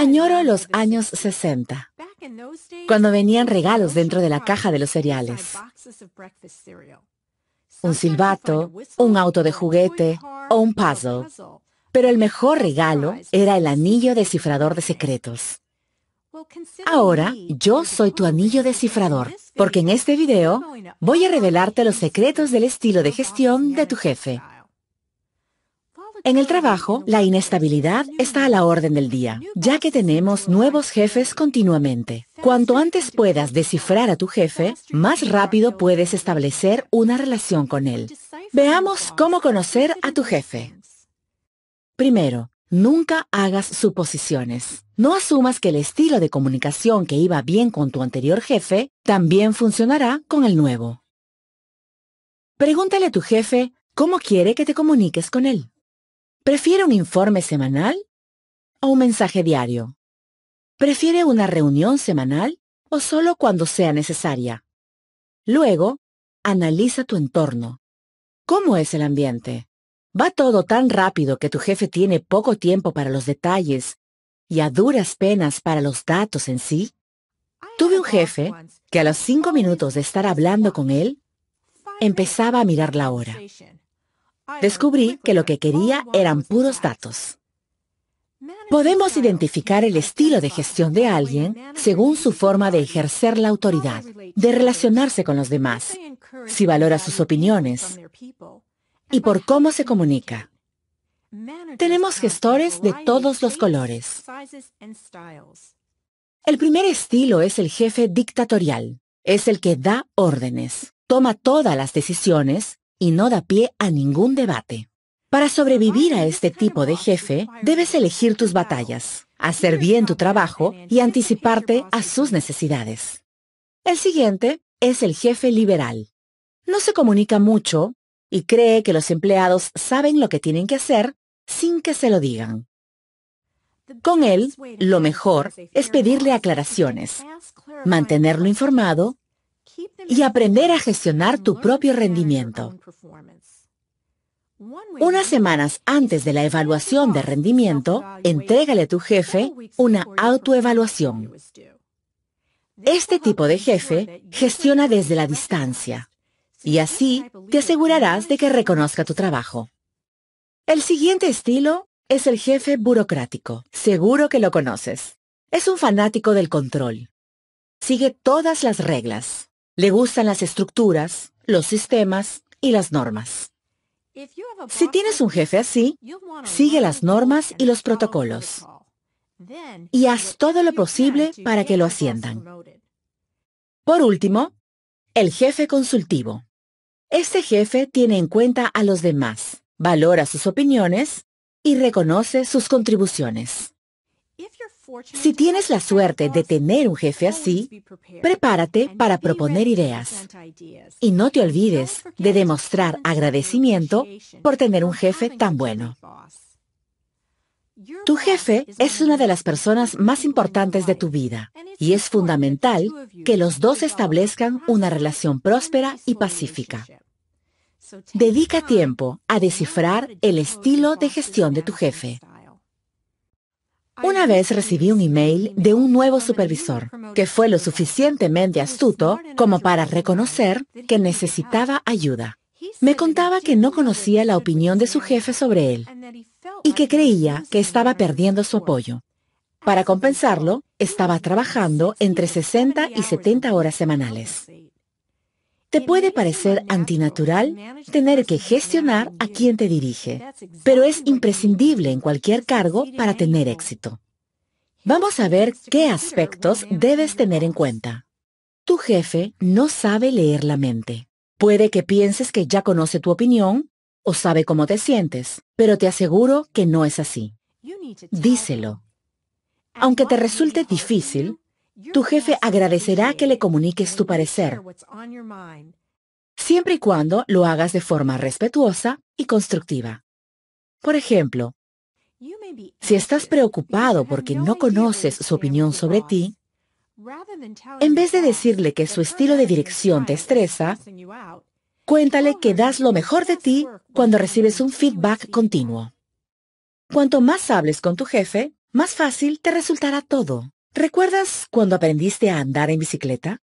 Añoro los años 60, cuando venían regalos dentro de la caja de los cereales. Un silbato, un auto de juguete o un puzzle. Pero el mejor regalo era el anillo descifrador de secretos. Ahora yo soy tu anillo descifrador, porque en este video voy a revelarte los secretos del estilo de gestión de tu jefe. En el trabajo, la inestabilidad está a la orden del día, ya que tenemos nuevos jefes continuamente. Cuanto antes puedas descifrar a tu jefe, más rápido puedes establecer una relación con él. Veamos cómo conocer a tu jefe. Primero, nunca hagas suposiciones. No asumas que el estilo de comunicación que iba bien con tu anterior jefe también funcionará con el nuevo. Pregúntale a tu jefe cómo quiere que te comuniques con él. ¿Prefiere un informe semanal o un mensaje diario? ¿Prefiere una reunión semanal o solo cuando sea necesaria? Luego, analiza tu entorno. ¿Cómo es el ambiente? ¿Va todo tan rápido que tu jefe tiene poco tiempo para los detalles y a duras penas para los datos en sí? Tuve un jefe que a los cinco minutos de estar hablando con él, empezaba a mirar la hora. Descubrí que lo que quería oh, eran puros datos. Podemos identificar el estilo de gestión de alguien según su forma de ejercer la autoridad, de relacionarse con los demás, si valora sus opiniones y por cómo se comunica. Tenemos gestores de todos los colores. El primer estilo es el jefe dictatorial. Es el que da órdenes, toma todas las decisiones y no da pie a ningún debate. Para sobrevivir a este tipo de jefe, debes elegir tus batallas, hacer bien tu trabajo y anticiparte a sus necesidades. El siguiente es el jefe liberal. No se comunica mucho y cree que los empleados saben lo que tienen que hacer sin que se lo digan. Con él, lo mejor es pedirle aclaraciones, mantenerlo informado y aprender a gestionar tu propio rendimiento. Unas semanas antes de la evaluación de rendimiento, entrégale a tu jefe una autoevaluación. Este tipo de jefe gestiona desde la distancia y así te asegurarás de que reconozca tu trabajo. El siguiente estilo es el jefe burocrático. Seguro que lo conoces. Es un fanático del control. Sigue todas las reglas. Le gustan las estructuras, los sistemas y las normas. Si tienes un jefe así, sigue las normas y los protocolos. Y haz todo lo posible para que lo asciendan. Por último, el jefe consultivo. Este jefe tiene en cuenta a los demás, valora sus opiniones y reconoce sus contribuciones. Si tienes la suerte de tener un jefe así, prepárate para proponer ideas. Y no te olvides de demostrar agradecimiento por tener un jefe tan bueno. Tu jefe es una de las personas más importantes de tu vida y es fundamental que los dos establezcan una relación próspera y pacífica. Dedica tiempo a descifrar el estilo de gestión de tu jefe una vez recibí un email de un nuevo supervisor que fue lo suficientemente astuto como para reconocer que necesitaba ayuda. Me contaba que no conocía la opinión de su jefe sobre él y que creía que estaba perdiendo su apoyo. Para compensarlo, estaba trabajando entre 60 y 70 horas semanales. Te puede parecer antinatural tener que gestionar a quien te dirige, pero es imprescindible en cualquier cargo para tener éxito. Vamos a ver qué aspectos debes tener en cuenta. Tu jefe no sabe leer la mente. Puede que pienses que ya conoce tu opinión o sabe cómo te sientes, pero te aseguro que no es así. Díselo. Aunque te resulte difícil, tu jefe agradecerá que le comuniques tu parecer, siempre y cuando lo hagas de forma respetuosa y constructiva. Por ejemplo, si estás preocupado porque no conoces su opinión sobre ti, en vez de decirle que su estilo de dirección te estresa, cuéntale que das lo mejor de ti cuando recibes un feedback continuo. Cuanto más hables con tu jefe, más fácil te resultará todo. ¿Recuerdas cuando aprendiste a andar en bicicleta?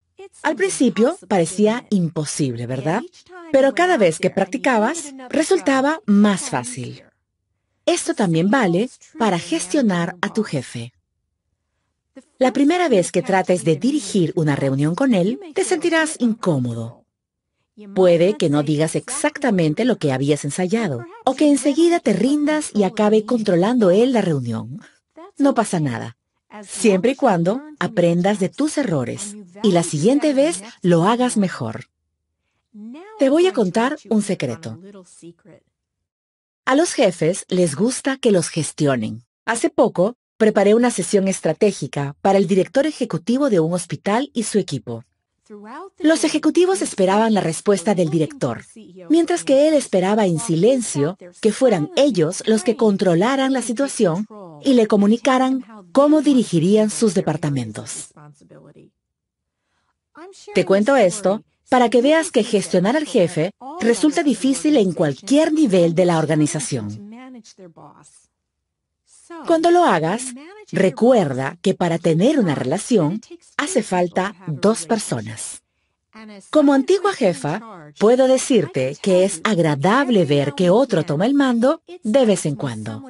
Al principio parecía imposible, ¿verdad? Pero cada vez que practicabas, resultaba más fácil. Esto también vale para gestionar a tu jefe. La primera vez que trates de dirigir una reunión con él, te sentirás incómodo. Puede que no digas exactamente lo que habías ensayado, o que enseguida te rindas y acabe controlando él la reunión. No pasa nada siempre y cuando aprendas de tus errores y la siguiente vez lo hagas mejor. Te voy a contar un secreto. A los jefes les gusta que los gestionen. Hace poco, preparé una sesión estratégica para el director ejecutivo de un hospital y su equipo. Los ejecutivos esperaban la respuesta del director, mientras que él esperaba en silencio que fueran ellos los que controlaran la situación y le comunicaran cómo dirigirían sus departamentos. Te cuento esto para que veas que gestionar al jefe resulta difícil en cualquier nivel de la organización. Cuando lo hagas, recuerda que para tener una relación hace falta dos personas. Como antigua jefa, puedo decirte que es agradable ver que otro toma el mando de vez en cuando.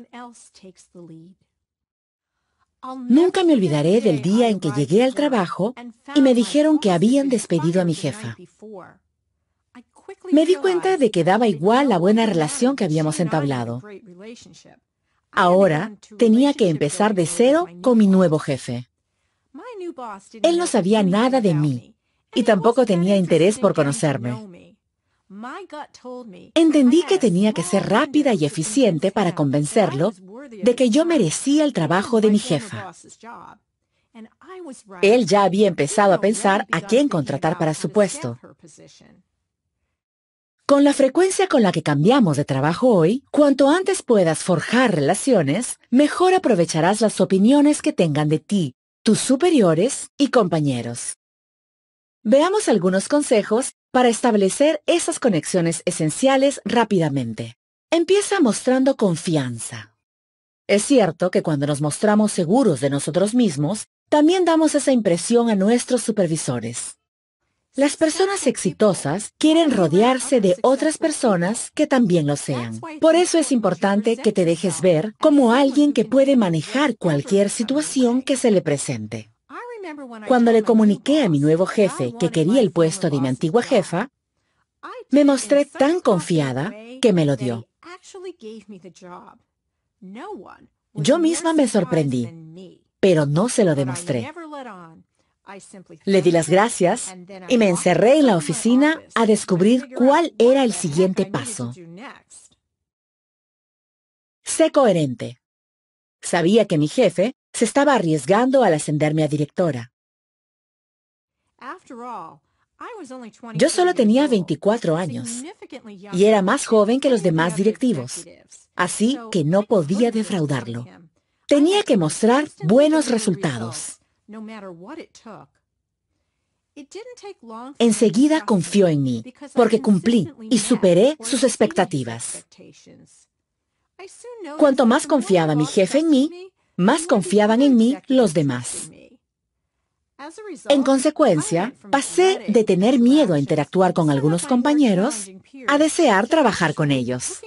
Nunca me olvidaré del día en que llegué al trabajo y me dijeron que habían despedido a mi jefa. Me di cuenta de que daba igual la buena relación que habíamos entablado. Ahora tenía que empezar de cero con mi nuevo jefe. Él no sabía nada de mí y tampoco tenía interés por conocerme. Entendí que tenía que ser rápida y eficiente para convencerlo de que yo merecía el trabajo de mi jefa. Él ya había empezado a pensar a quién contratar para su puesto. Con la frecuencia con la que cambiamos de trabajo hoy, cuanto antes puedas forjar relaciones, mejor aprovecharás las opiniones que tengan de ti, tus superiores y compañeros. Veamos algunos consejos para establecer esas conexiones esenciales rápidamente. Empieza mostrando confianza. Es cierto que cuando nos mostramos seguros de nosotros mismos, también damos esa impresión a nuestros supervisores. Las personas exitosas quieren rodearse de otras personas que también lo sean. Por eso es importante que te dejes ver como alguien que puede manejar cualquier situación que se le presente. Cuando le comuniqué a mi nuevo jefe que quería el puesto de mi antigua jefa, me mostré tan confiada que me lo dio. Yo misma me sorprendí, pero no se lo demostré. Le di las gracias y me encerré en la oficina a descubrir cuál era el siguiente paso. Sé coherente. Sabía que mi jefe se estaba arriesgando al ascenderme a directora. Yo solo tenía 24 años y era más joven que los demás directivos, así que no podía defraudarlo. Tenía que mostrar buenos resultados. Enseguida confió en mí, porque cumplí y superé sus expectativas. Cuanto más confiaba mi jefe en mí, más confiaban en mí los demás. En consecuencia, pasé de tener miedo a interactuar con algunos compañeros a desear trabajar con ellos.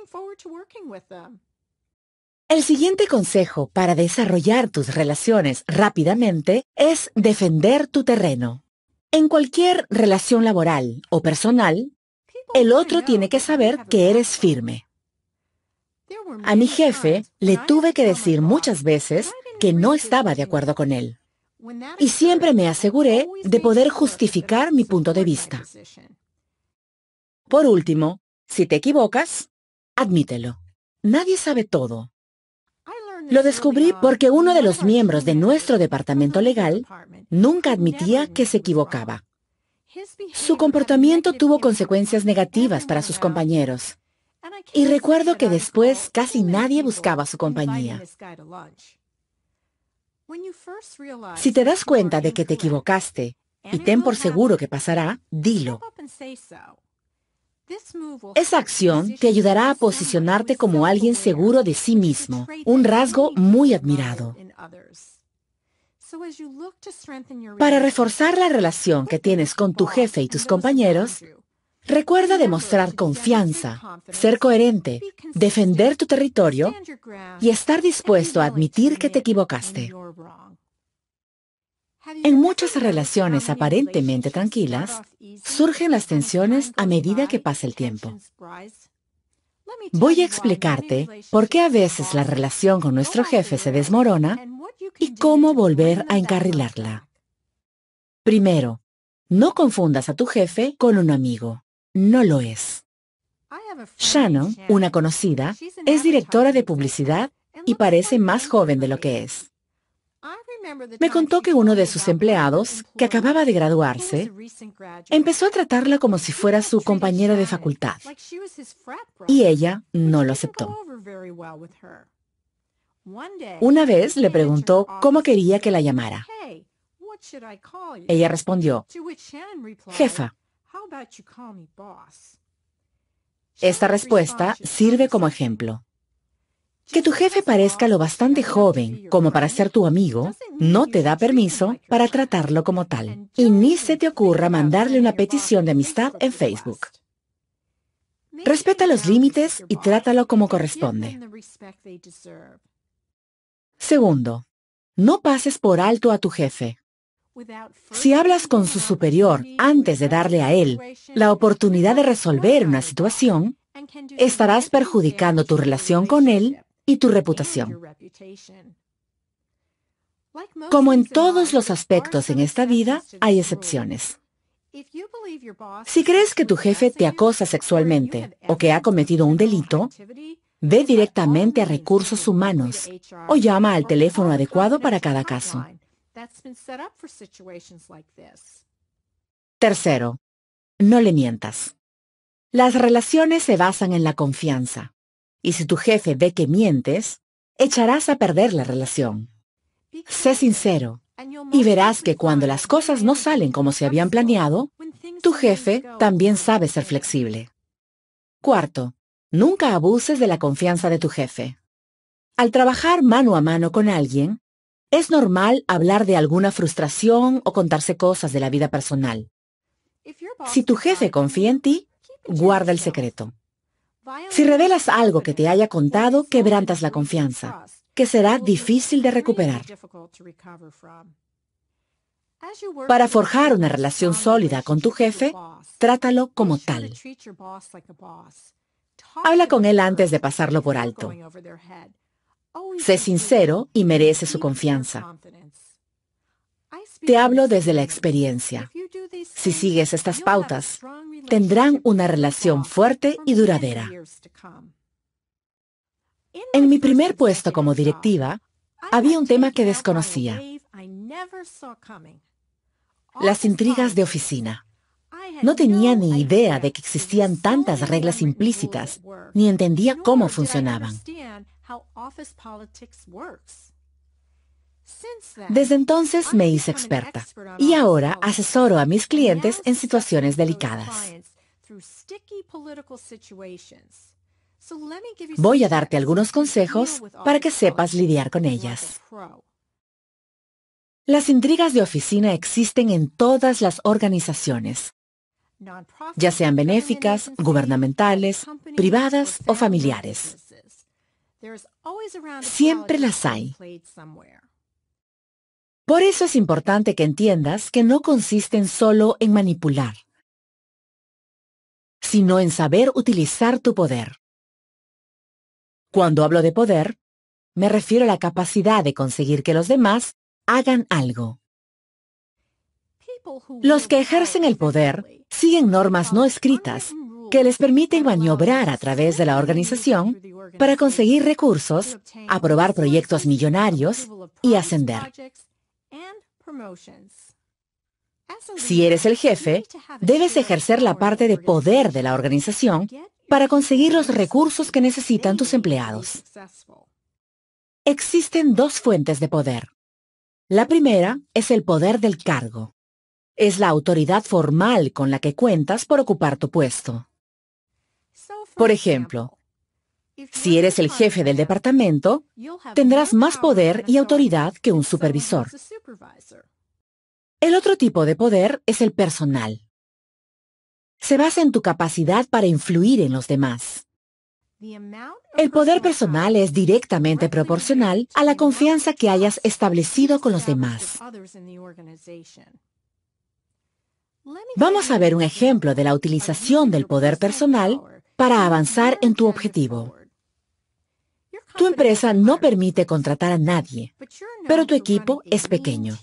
El siguiente consejo para desarrollar tus relaciones rápidamente es defender tu terreno. En cualquier relación laboral o personal, el otro tiene que saber que eres firme. A mi jefe le tuve que decir muchas veces que no estaba de acuerdo con él. Y siempre me aseguré de poder justificar mi punto de vista. Por último, si te equivocas, admítelo. Nadie sabe todo. Lo descubrí porque uno de los miembros de nuestro departamento legal nunca admitía que se equivocaba. Su comportamiento tuvo consecuencias negativas para sus compañeros y recuerdo que después casi nadie buscaba su compañía. Si te das cuenta de que te equivocaste, y ten por seguro que pasará, dilo. Esa acción te ayudará a posicionarte como alguien seguro de sí mismo, un rasgo muy admirado. Para reforzar la relación que tienes con tu jefe y tus compañeros, Recuerda demostrar confianza, ser coherente, defender tu territorio y estar dispuesto a admitir que te equivocaste. En muchas relaciones aparentemente tranquilas, surgen las tensiones a medida que pasa el tiempo. Voy a explicarte por qué a veces la relación con nuestro jefe se desmorona y cómo volver a encarrilarla. Primero, no confundas a tu jefe con un amigo no lo es. Shannon, una conocida, es directora de publicidad y parece más joven de lo que es. Me contó que uno de sus empleados, que acababa de graduarse, empezó a tratarla como si fuera su compañera de facultad. Y ella no lo aceptó. Una vez le preguntó cómo quería que la llamara. Ella respondió, jefa, esta respuesta sirve como ejemplo. Que tu jefe parezca lo bastante joven como para ser tu amigo no te da permiso para tratarlo como tal. Y ni se te ocurra mandarle una petición de amistad en Facebook. Respeta los límites y trátalo como corresponde. Segundo, no pases por alto a tu jefe. Si hablas con su superior antes de darle a él la oportunidad de resolver una situación, estarás perjudicando tu relación con él y tu reputación. Como en todos los aspectos en esta vida, hay excepciones. Si crees que tu jefe te acosa sexualmente o que ha cometido un delito, ve directamente a recursos humanos o llama al teléfono adecuado para cada caso. Tercero, no le mientas. Las relaciones se basan en la confianza, y si tu jefe ve que mientes, echarás a perder la relación. Sé sincero y verás que cuando las cosas no salen como se habían planeado, tu jefe también sabe ser flexible. Cuarto, nunca abuses de la confianza de tu jefe. Al trabajar mano a mano con alguien, es normal hablar de alguna frustración o contarse cosas de la vida personal. Si tu jefe confía en ti, guarda el secreto. Si revelas algo que te haya contado, quebrantas la confianza, que será difícil de recuperar. Para forjar una relación sólida con tu jefe, trátalo como tal. Habla con él antes de pasarlo por alto. Sé sincero y merece su confianza. Te hablo desde la experiencia. Si sigues estas pautas, tendrán una relación fuerte y duradera. En mi primer puesto como directiva, había un tema que desconocía. Las intrigas de oficina. No tenía ni idea de que existían tantas reglas implícitas, ni entendía cómo funcionaban. Desde entonces me hice experta y ahora asesoro a mis clientes en situaciones delicadas. Voy a darte algunos consejos para que sepas lidiar con ellas. Las intrigas de oficina existen en todas las organizaciones, ya sean benéficas, gubernamentales, privadas o familiares. Siempre las hay. Por eso es importante que entiendas que no consisten solo en manipular, sino en saber utilizar tu poder. Cuando hablo de poder, me refiero a la capacidad de conseguir que los demás hagan algo. Los que ejercen el poder siguen normas no escritas que les permite maniobrar a través de la organización para conseguir recursos, aprobar proyectos millonarios y ascender. Si eres el jefe, debes ejercer la parte de poder de la organización para conseguir los recursos que necesitan tus empleados. Existen dos fuentes de poder. La primera es el poder del cargo. Es la autoridad formal con la que cuentas por ocupar tu puesto. Por ejemplo, si eres el jefe del departamento, tendrás más poder y autoridad que un supervisor. El otro tipo de poder es el personal. Se basa en tu capacidad para influir en los demás. El poder personal es directamente proporcional a la confianza que hayas establecido con los demás. Vamos a ver un ejemplo de la utilización del poder personal para avanzar en tu objetivo. Tu empresa no permite contratar a nadie, pero tu equipo es pequeño.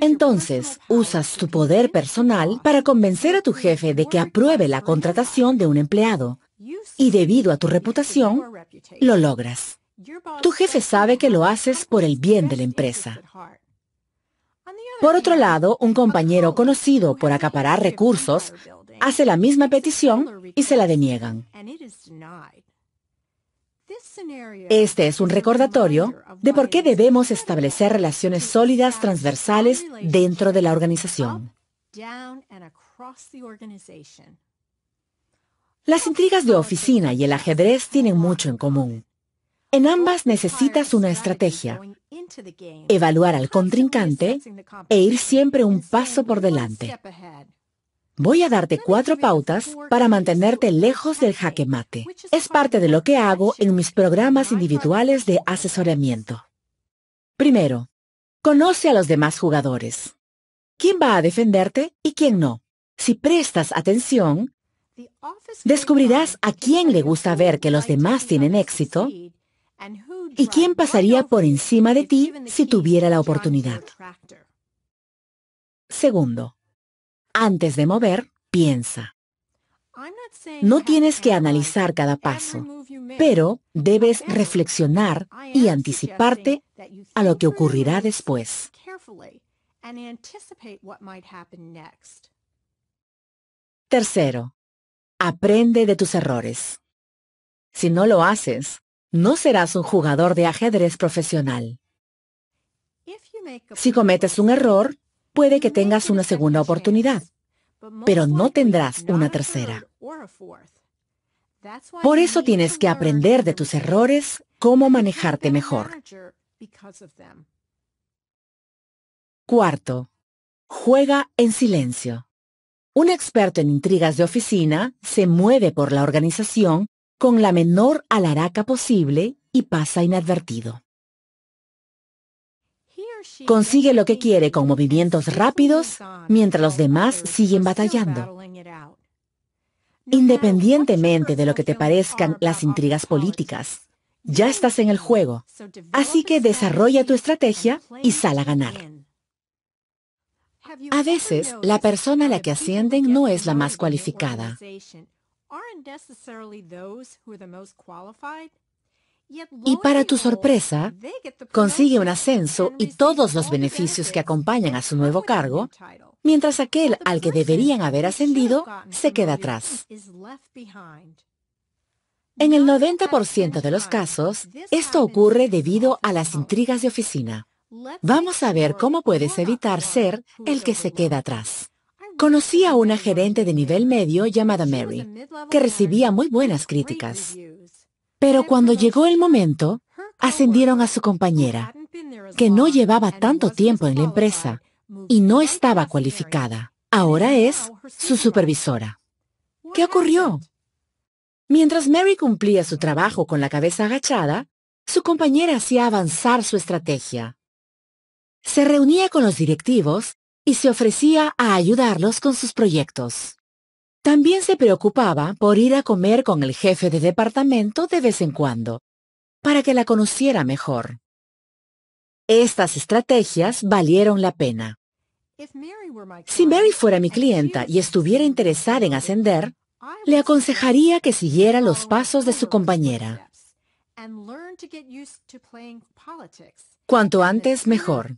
Entonces, usas tu poder personal para convencer a tu jefe de que apruebe la contratación de un empleado. Y debido a tu reputación, lo logras. Tu jefe sabe que lo haces por el bien de la empresa. Por otro lado, un compañero conocido por acaparar recursos hace la misma petición y se la deniegan. Este es un recordatorio de por qué debemos establecer relaciones sólidas transversales dentro de la organización. Las intrigas de oficina y el ajedrez tienen mucho en común. En ambas necesitas una estrategia, evaluar al contrincante e ir siempre un paso por delante. Voy a darte cuatro pautas para mantenerte lejos del jaque mate. Es parte de lo que hago en mis programas individuales de asesoramiento. Primero, conoce a los demás jugadores. ¿Quién va a defenderte y quién no? Si prestas atención, descubrirás a quién le gusta ver que los demás tienen éxito y quién pasaría por encima de ti si tuviera la oportunidad. Segundo, antes de mover, piensa. No tienes que analizar cada paso, pero debes reflexionar y anticiparte a lo que ocurrirá después. Tercero, aprende de tus errores. Si no lo haces, no serás un jugador de ajedrez profesional. Si cometes un error, Puede que tengas una segunda oportunidad, pero no tendrás una tercera. Por eso tienes que aprender de tus errores cómo manejarte mejor. Cuarto, juega en silencio. Un experto en intrigas de oficina se mueve por la organización con la menor alaraca posible y pasa inadvertido. Consigue lo que quiere con movimientos rápidos mientras los demás siguen batallando. Independientemente de lo que te parezcan las intrigas políticas, ya estás en el juego, así que desarrolla tu estrategia y sal a ganar. A veces, la persona a la que ascienden no es la más cualificada. Y para tu sorpresa, consigue un ascenso y todos los beneficios que acompañan a su nuevo cargo, mientras aquel al que deberían haber ascendido se queda atrás. En el 90% de los casos, esto ocurre debido a las intrigas de oficina. Vamos a ver cómo puedes evitar ser el que se queda atrás. Conocí a una gerente de nivel medio llamada Mary, que recibía muy buenas críticas. Pero cuando llegó el momento, ascendieron a su compañera, que no llevaba tanto tiempo en la empresa y no estaba cualificada. Ahora es su supervisora. ¿Qué ocurrió? Mientras Mary cumplía su trabajo con la cabeza agachada, su compañera hacía avanzar su estrategia. Se reunía con los directivos y se ofrecía a ayudarlos con sus proyectos. También se preocupaba por ir a comer con el jefe de departamento de vez en cuando, para que la conociera mejor. Estas estrategias valieron la pena. Si Mary fuera mi clienta y estuviera interesada en ascender, le aconsejaría que siguiera los pasos de su compañera. Cuanto antes, mejor.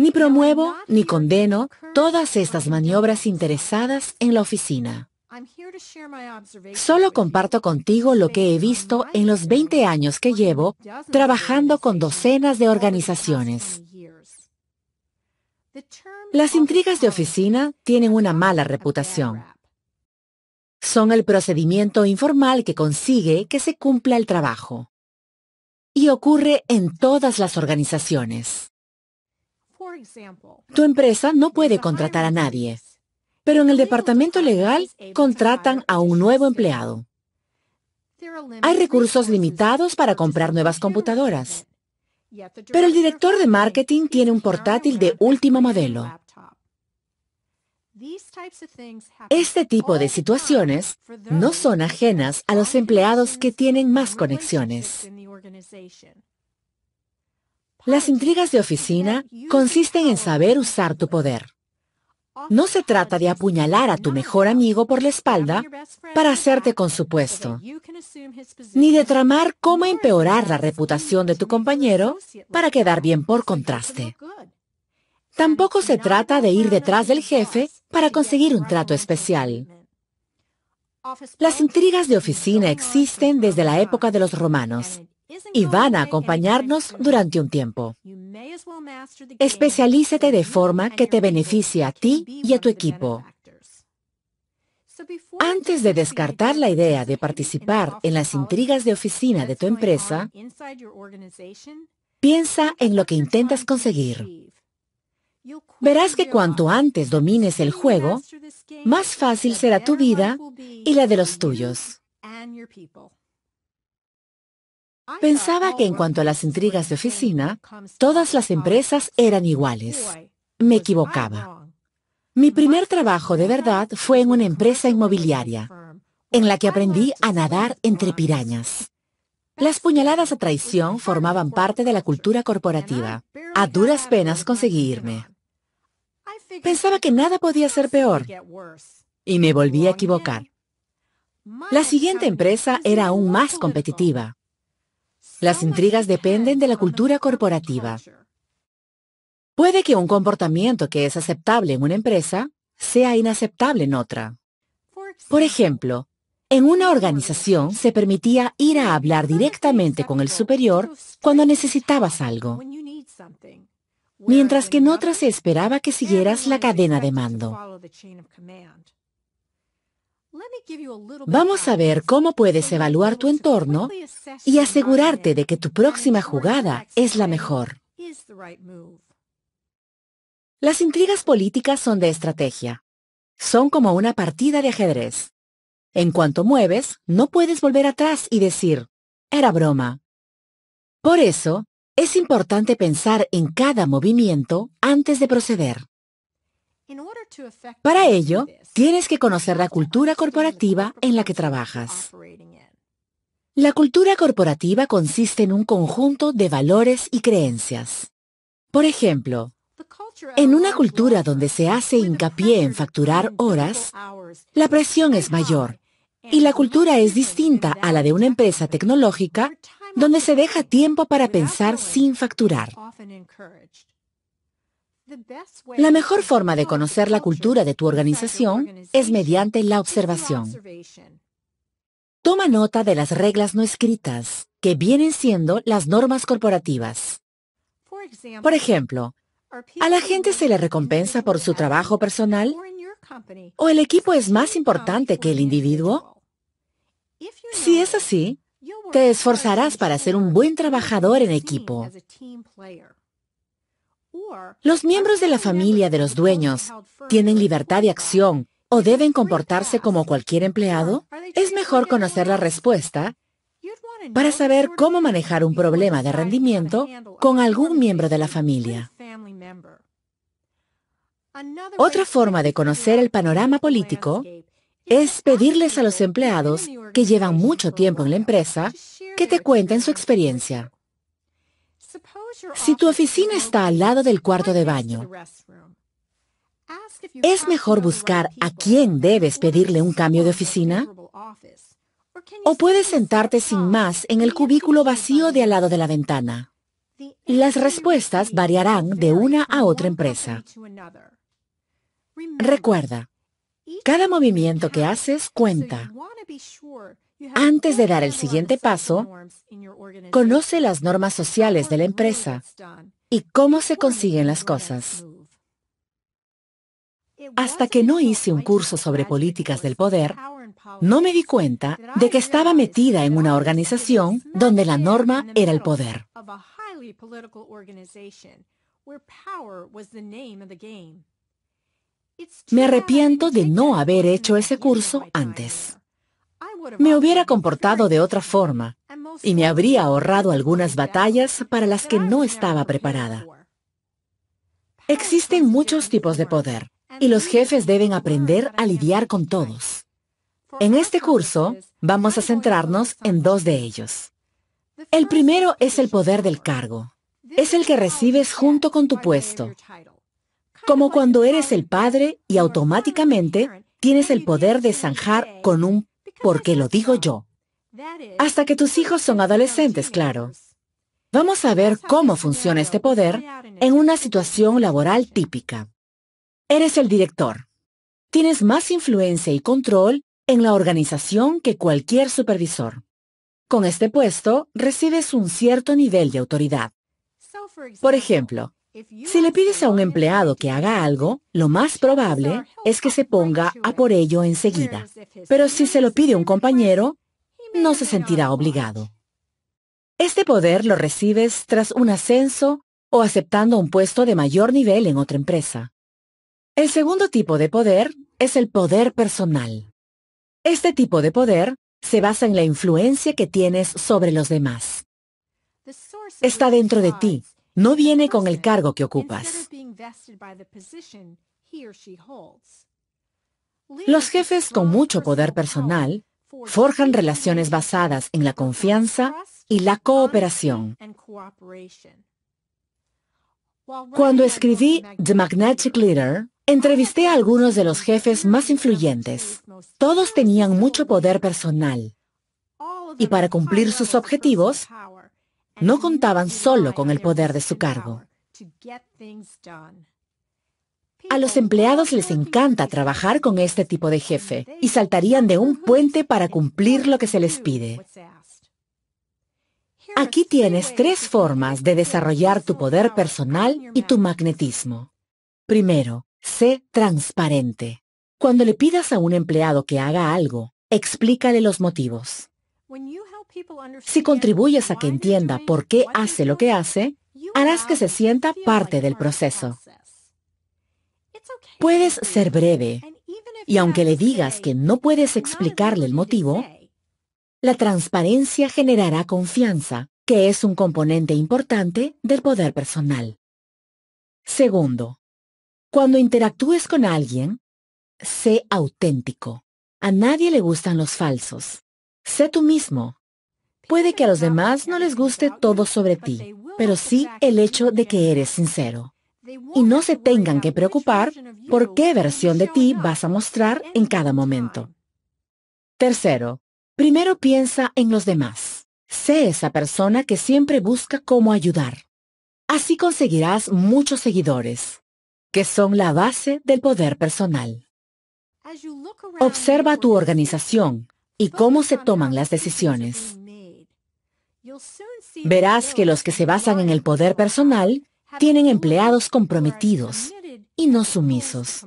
Ni promuevo ni condeno todas estas maniobras interesadas en la oficina. Solo comparto contigo lo que he visto en los 20 años que llevo trabajando con docenas de organizaciones. Las intrigas de oficina tienen una mala reputación. Son el procedimiento informal que consigue que se cumpla el trabajo. Y ocurre en todas las organizaciones. Tu empresa no puede contratar a nadie, pero en el departamento legal contratan a un nuevo empleado. Hay recursos limitados para comprar nuevas computadoras, pero el director de marketing tiene un portátil de último modelo. Este tipo de situaciones no son ajenas a los empleados que tienen más conexiones. Las intrigas de oficina consisten en saber usar tu poder. No se trata de apuñalar a tu mejor amigo por la espalda para hacerte con su puesto, ni de tramar cómo empeorar la reputación de tu compañero para quedar bien por contraste. Tampoco se trata de ir detrás del jefe para conseguir un trato especial. Las intrigas de oficina existen desde la época de los romanos y van a acompañarnos durante un tiempo. Especialícete de forma que te beneficie a ti y a tu equipo. Antes de descartar la idea de participar en las intrigas de oficina de tu empresa, piensa en lo que intentas conseguir. Verás que cuanto antes domines el juego, más fácil será tu vida y la de los tuyos. Pensaba que en cuanto a las intrigas de oficina, todas las empresas eran iguales. Me equivocaba. Mi primer trabajo de verdad fue en una empresa inmobiliaria, en la que aprendí a nadar entre pirañas. Las puñaladas a traición formaban parte de la cultura corporativa. A duras penas conseguí irme. Pensaba que nada podía ser peor y me volví a equivocar. La siguiente empresa era aún más competitiva. Las intrigas dependen de la cultura corporativa. Puede que un comportamiento que es aceptable en una empresa sea inaceptable en otra. Por ejemplo, en una organización se permitía ir a hablar directamente con el superior cuando necesitabas algo, mientras que en otra se esperaba que siguieras la cadena de mando. Vamos a ver cómo puedes evaluar tu entorno y asegurarte de que tu próxima jugada es la mejor. Las intrigas políticas son de estrategia. Son como una partida de ajedrez. En cuanto mueves, no puedes volver atrás y decir, era broma. Por eso, es importante pensar en cada movimiento antes de proceder. Para ello, tienes que conocer la cultura corporativa en la que trabajas. La cultura corporativa consiste en un conjunto de valores y creencias. Por ejemplo, en una cultura donde se hace hincapié en facturar horas, la presión es mayor y la cultura es distinta a la de una empresa tecnológica donde se deja tiempo para pensar sin facturar. La mejor forma de conocer la cultura de tu organización es mediante la observación. Toma nota de las reglas no escritas, que vienen siendo las normas corporativas. Por ejemplo, ¿a la gente se le recompensa por su trabajo personal? ¿O el equipo es más importante que el individuo? Si es así, te esforzarás para ser un buen trabajador en equipo. Los miembros de la familia de los dueños tienen libertad de acción o deben comportarse como cualquier empleado. Es mejor conocer la respuesta para saber cómo manejar un problema de rendimiento con algún miembro de la familia. Otra forma de conocer el panorama político es pedirles a los empleados que llevan mucho tiempo en la empresa que te cuenten su experiencia. Si tu oficina está al lado del cuarto de baño, ¿es mejor buscar a quién debes pedirle un cambio de oficina? ¿O puedes sentarte sin más en el cubículo vacío de al lado de la ventana? Las respuestas variarán de una a otra empresa. Recuerda, cada movimiento que haces cuenta. Antes de dar el siguiente paso, conoce las normas sociales de la empresa y cómo se consiguen las cosas. Hasta que no hice un curso sobre políticas del poder, no me di cuenta de que estaba metida en una organización donde la norma era el poder. Me arrepiento de no haber hecho ese curso antes. Me hubiera comportado de otra forma y me habría ahorrado algunas batallas para las que no estaba preparada. Existen muchos tipos de poder y los jefes deben aprender a lidiar con todos. En este curso vamos a centrarnos en dos de ellos. El primero es el poder del cargo. Es el que recibes junto con tu puesto. Como cuando eres el padre y automáticamente tienes el poder de zanjar con un porque lo digo yo. Hasta que tus hijos son adolescentes, claro. Vamos a ver cómo funciona este poder en una situación laboral típica. Eres el director. Tienes más influencia y control en la organización que cualquier supervisor. Con este puesto recibes un cierto nivel de autoridad. Por ejemplo, si le pides a un empleado que haga algo, lo más probable es que se ponga a por ello enseguida. Pero si se lo pide un compañero, no se sentirá obligado. Este poder lo recibes tras un ascenso o aceptando un puesto de mayor nivel en otra empresa. El segundo tipo de poder es el poder personal. Este tipo de poder se basa en la influencia que tienes sobre los demás. Está dentro de ti no viene con el cargo que ocupas. Los jefes con mucho poder personal forjan relaciones basadas en la confianza y la cooperación. Cuando escribí The Magnetic Leader, entrevisté a algunos de los jefes más influyentes. Todos tenían mucho poder personal. Y para cumplir sus objetivos, no contaban solo con el poder de su cargo. A los empleados les encanta trabajar con este tipo de jefe y saltarían de un puente para cumplir lo que se les pide. Aquí tienes tres formas de desarrollar tu poder personal y tu magnetismo. Primero, sé transparente. Cuando le pidas a un empleado que haga algo, explícale los motivos. Si contribuyes a que entienda por qué hace lo que hace, harás que se sienta parte del proceso. Puedes ser breve y aunque le digas que no puedes explicarle el motivo, la transparencia generará confianza, que es un componente importante del poder personal. Segundo, cuando interactúes con alguien, sé auténtico. A nadie le gustan los falsos. Sé tú mismo Puede que a los demás no les guste todo sobre ti, pero sí el hecho de que eres sincero. Y no se tengan que preocupar por qué versión de ti vas a mostrar en cada momento. Tercero, primero piensa en los demás. Sé esa persona que siempre busca cómo ayudar. Así conseguirás muchos seguidores, que son la base del poder personal. Observa tu organización y cómo se toman las decisiones. Verás que los que se basan en el poder personal tienen empleados comprometidos y no sumisos.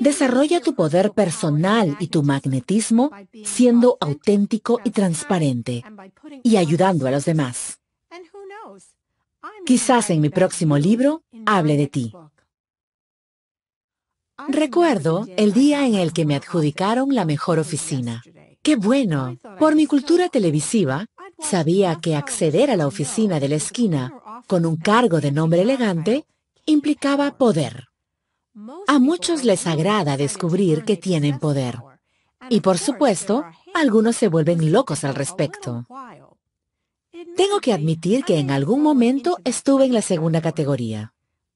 Desarrolla tu poder personal y tu magnetismo siendo auténtico y transparente y ayudando a los demás. Quizás en mi próximo libro hable de ti. Recuerdo el día en el que me adjudicaron la mejor oficina. ¡Qué bueno! Por mi cultura televisiva, sabía que acceder a la oficina de la esquina con un cargo de nombre elegante implicaba poder. A muchos les agrada descubrir que tienen poder. Y por supuesto, algunos se vuelven locos al respecto. Tengo que admitir que en algún momento estuve en la segunda categoría.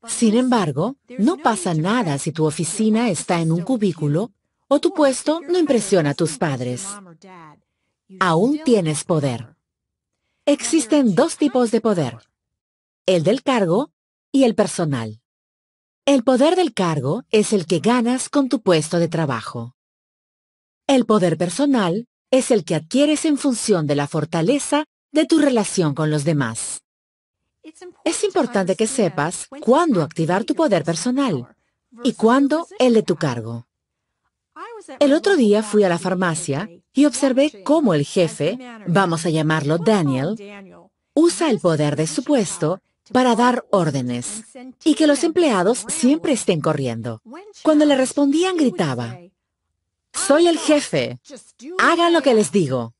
Sin embargo, no pasa nada si tu oficina está en un cubículo o tu puesto no impresiona a tus padres. Aún tienes poder. Existen dos tipos de poder, el del cargo y el personal. El poder del cargo es el que ganas con tu puesto de trabajo. El poder personal es el que adquieres en función de la fortaleza de tu relación con los demás. Es importante que sepas cuándo activar tu poder personal y cuándo el de tu cargo. El otro día fui a la farmacia y observé cómo el jefe, vamos a llamarlo Daniel, usa el poder de su puesto para dar órdenes y que los empleados siempre estén corriendo. Cuando le respondían gritaba, soy el jefe, hagan lo que les digo.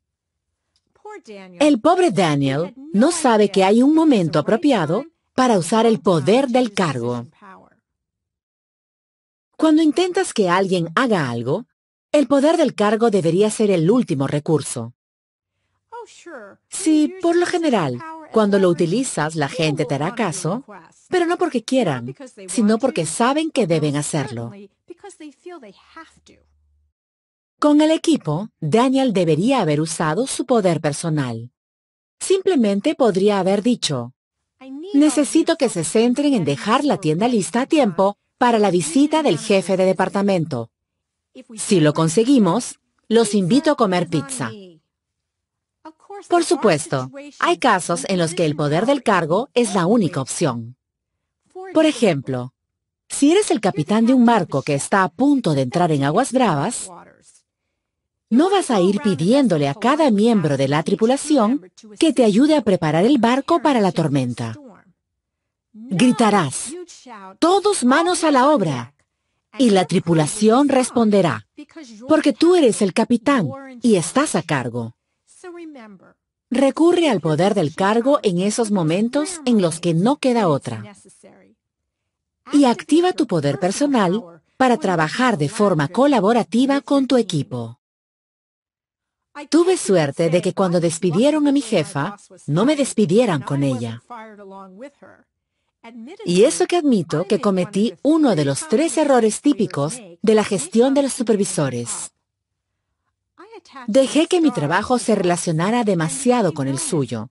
El pobre Daniel no sabe que hay un momento apropiado para usar el poder del cargo. Cuando intentas que alguien haga algo, el poder del cargo debería ser el último recurso. Oh, sí, por lo general, cuando lo utilizas, la gente te hará caso, pero no porque quieran, sino porque saben que deben hacerlo. Con el equipo, Daniel debería haber usado su poder personal. Simplemente podría haber dicho, necesito que se centren en dejar la tienda lista a tiempo para la visita del jefe de departamento. Si lo conseguimos, los invito a comer pizza. Por supuesto, hay casos en los que el poder del cargo es la única opción. Por ejemplo, si eres el capitán de un barco que está a punto de entrar en aguas bravas, no vas a ir pidiéndole a cada miembro de la tripulación que te ayude a preparar el barco para la tormenta. Gritarás, todos manos a la obra. Y la tripulación responderá, porque tú eres el capitán y estás a cargo. Recurre al poder del cargo en esos momentos en los que no queda otra. Y activa tu poder personal para trabajar de forma colaborativa con tu equipo. Tuve suerte de que cuando despidieron a mi jefa, no me despidieran con ella. Y eso que admito que cometí uno de los tres errores típicos de la gestión de los supervisores. Dejé que mi trabajo se relacionara demasiado con el suyo.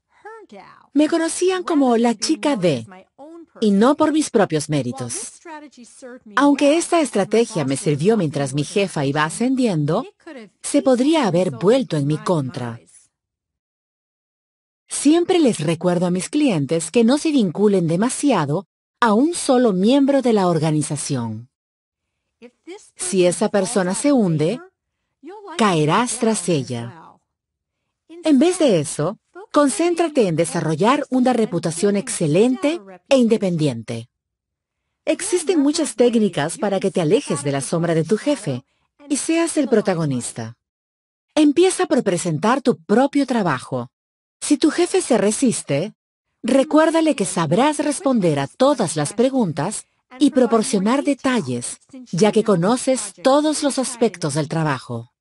Me conocían como la chica D, y no por mis propios méritos. Aunque esta estrategia me sirvió mientras mi jefa iba ascendiendo, se podría haber vuelto en mi contra. Siempre les recuerdo a mis clientes que no se vinculen demasiado a un solo miembro de la organización. Si esa persona se hunde, caerás tras ella. En vez de eso, concéntrate en desarrollar una reputación excelente e independiente. Existen muchas técnicas para que te alejes de la sombra de tu jefe y seas el protagonista. Empieza por presentar tu propio trabajo si tu jefe se resiste, recuérdale que sabrás responder a todas las preguntas y proporcionar detalles, ya que conoces todos los aspectos del trabajo.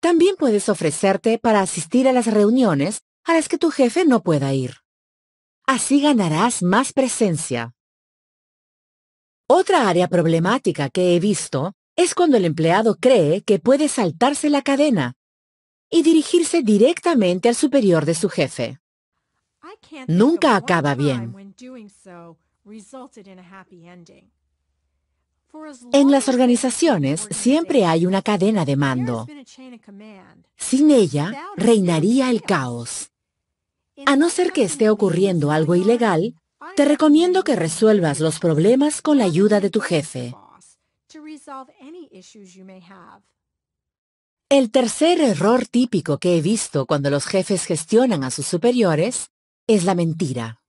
También puedes ofrecerte para asistir a las reuniones a las que tu jefe no pueda ir. Así ganarás más presencia. Otra área problemática que he visto es cuando el empleado cree que puede saltarse la cadena y dirigirse directamente al superior de su jefe. Nunca acaba bien. En las organizaciones siempre hay una cadena de mando. Sin ella, reinaría el caos. A no ser que esté ocurriendo algo ilegal, te recomiendo que resuelvas los problemas con la ayuda de tu jefe. El tercer error típico que he visto cuando los jefes gestionan a sus superiores es la mentira.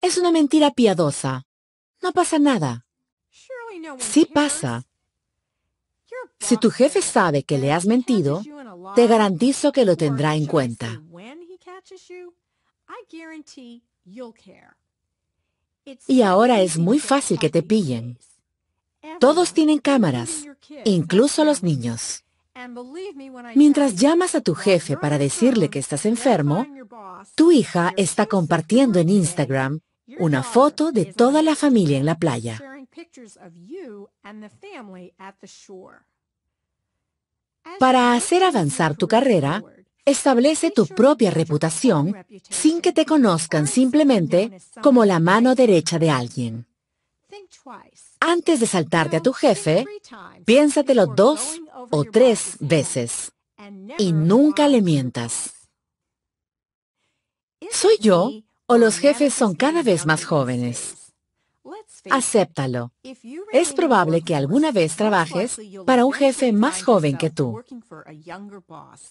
Es una mentira piadosa. No pasa nada. Sí pasa. Si tu jefe sabe que le has mentido, te garantizo que lo tendrá en cuenta. Y ahora es muy fácil que te pillen. Todos tienen cámaras, incluso los niños. Mientras llamas a tu jefe para decirle que estás enfermo, tu hija está compartiendo en Instagram una foto de toda la familia en la playa. Para hacer avanzar tu carrera, establece tu propia reputación sin que te conozcan simplemente como la mano derecha de alguien. Antes de saltarte a tu jefe, piénsatelo dos o tres veces y nunca le mientas. ¿Soy yo o los jefes son cada vez más jóvenes? Acéptalo. Es probable que alguna vez trabajes para un jefe más joven que tú.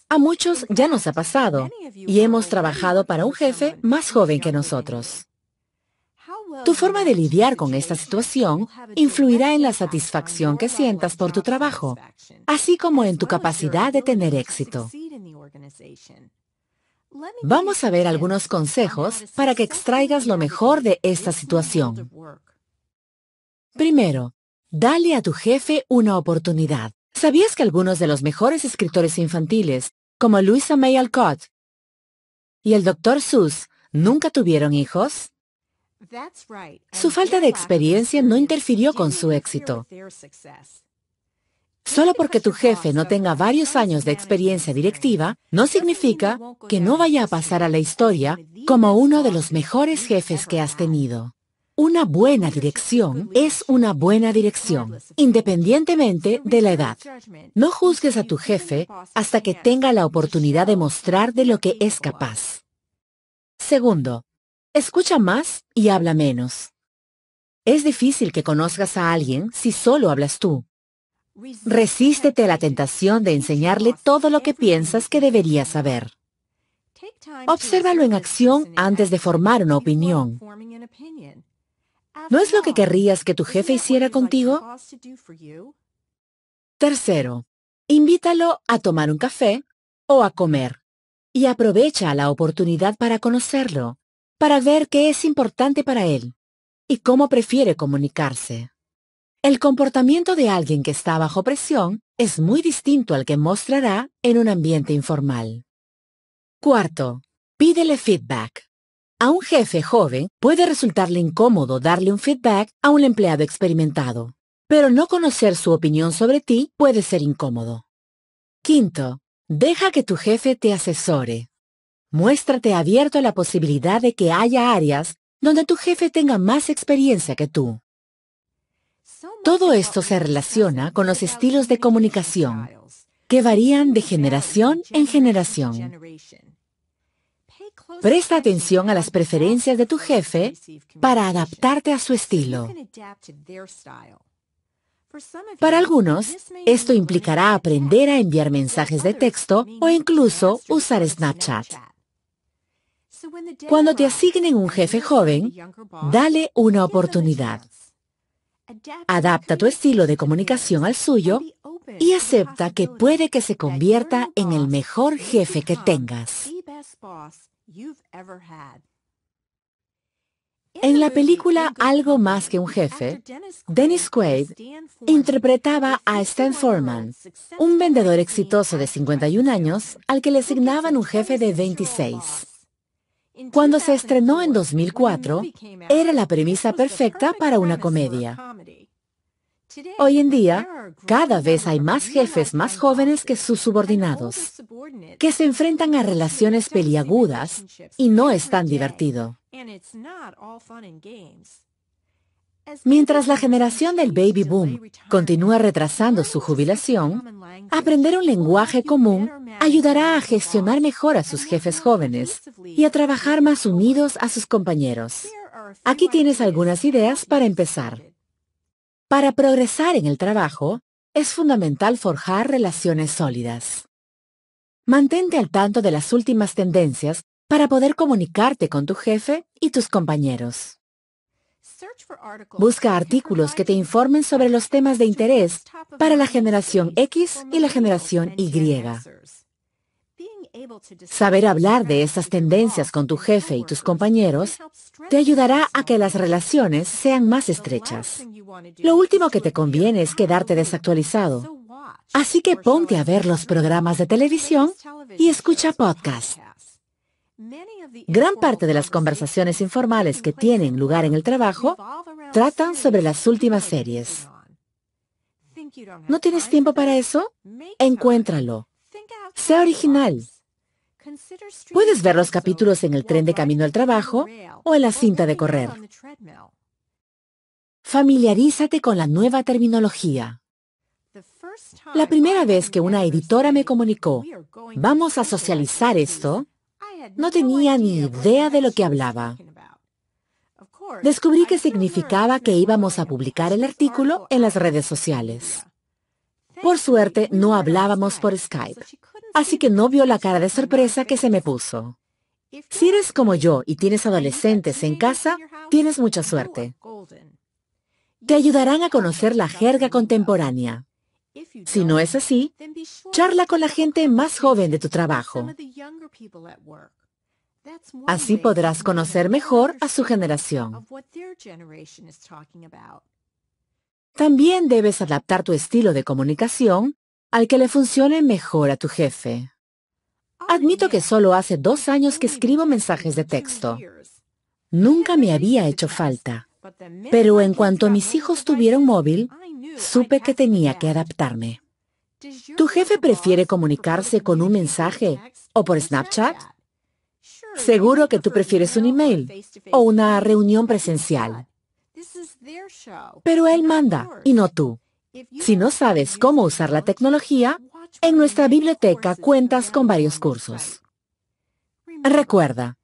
A muchos ya nos ha pasado y hemos trabajado para un jefe más joven que nosotros. Tu forma de lidiar con esta situación influirá en la satisfacción que sientas por tu trabajo, así como en tu capacidad de tener éxito. Vamos a ver algunos consejos para que extraigas lo mejor de esta situación. Primero, dale a tu jefe una oportunidad. ¿Sabías que algunos de los mejores escritores infantiles, como Louisa May Alcott y el Dr. Seuss, nunca tuvieron hijos? Su falta de experiencia no interfirió con su éxito. Solo porque tu jefe no tenga varios años de experiencia directiva, no significa que no vaya a pasar a la historia como uno de los mejores jefes que has tenido. Una buena dirección es una buena dirección, independientemente de la edad. No juzgues a tu jefe hasta que tenga la oportunidad de mostrar de lo que es capaz. Segundo, Escucha más y habla menos. Es difícil que conozcas a alguien si solo hablas tú. Resístete a la tentación de enseñarle todo lo que piensas que debería saber. Obsérvalo en acción antes de formar una opinión. ¿No es lo que querrías que tu jefe hiciera contigo? Tercero, invítalo a tomar un café o a comer y aprovecha la oportunidad para conocerlo para ver qué es importante para él y cómo prefiere comunicarse. El comportamiento de alguien que está bajo presión es muy distinto al que mostrará en un ambiente informal. Cuarto, pídele feedback. A un jefe joven puede resultarle incómodo darle un feedback a un empleado experimentado, pero no conocer su opinión sobre ti puede ser incómodo. Quinto, deja que tu jefe te asesore muéstrate abierto a la posibilidad de que haya áreas donde tu jefe tenga más experiencia que tú. Todo esto se relaciona con los estilos de comunicación, que varían de generación en generación. Presta atención a las preferencias de tu jefe para adaptarte a su estilo. Para algunos, esto implicará aprender a enviar mensajes de texto o incluso usar Snapchat. Cuando te asignen un jefe joven, dale una oportunidad. Adapta tu estilo de comunicación al suyo y acepta que puede que se convierta en el mejor jefe que tengas. En la película Algo más que un jefe, Dennis Quaid interpretaba a Stan Foreman, un vendedor exitoso de 51 años al que le asignaban un jefe de 26. Cuando se estrenó en 2004, era la premisa perfecta para una comedia. Hoy en día, cada vez hay más jefes más jóvenes que sus subordinados, que se enfrentan a relaciones peliagudas y no es tan divertido. Mientras la generación del baby boom continúa retrasando su jubilación, aprender un lenguaje común ayudará a gestionar mejor a sus jefes jóvenes y a trabajar más unidos a sus compañeros. Aquí tienes algunas ideas para empezar. Para progresar en el trabajo, es fundamental forjar relaciones sólidas. Mantente al tanto de las últimas tendencias para poder comunicarte con tu jefe y tus compañeros. Busca artículos que te informen sobre los temas de interés para la generación X y la generación Y. Saber hablar de estas tendencias con tu jefe y tus compañeros te ayudará a que las relaciones sean más estrechas. Lo último que te conviene es quedarte desactualizado. Así que ponte a ver los programas de televisión y escucha podcasts. Gran parte de las conversaciones informales que tienen lugar en el trabajo tratan sobre las últimas series. ¿No tienes tiempo para eso? Encuéntralo. Sea original. Puedes ver los capítulos en el tren de camino al trabajo o en la cinta de correr. Familiarízate con la nueva terminología. La primera vez que una editora me comunicó, vamos a socializar esto, no tenía ni idea de lo que hablaba. Descubrí que significaba que íbamos a publicar el artículo en las redes sociales. Por suerte, no hablábamos por Skype, así que no vio la cara de sorpresa que se me puso. Si eres como yo y tienes adolescentes en casa, tienes mucha suerte. Te ayudarán a conocer la jerga contemporánea. Si no es así, charla con la gente más joven de tu trabajo. Así podrás conocer mejor a su generación. También debes adaptar tu estilo de comunicación al que le funcione mejor a tu jefe. Admito que solo hace dos años que escribo mensajes de texto. Nunca me había hecho falta. Pero en cuanto mis hijos tuvieron móvil, Supe que tenía que adaptarme. ¿Tu jefe prefiere comunicarse con un mensaje o por Snapchat? Seguro que tú prefieres un email o una reunión presencial. Pero él manda y no tú. Si no sabes cómo usar la tecnología, en nuestra biblioteca cuentas con varios cursos. Recuerda,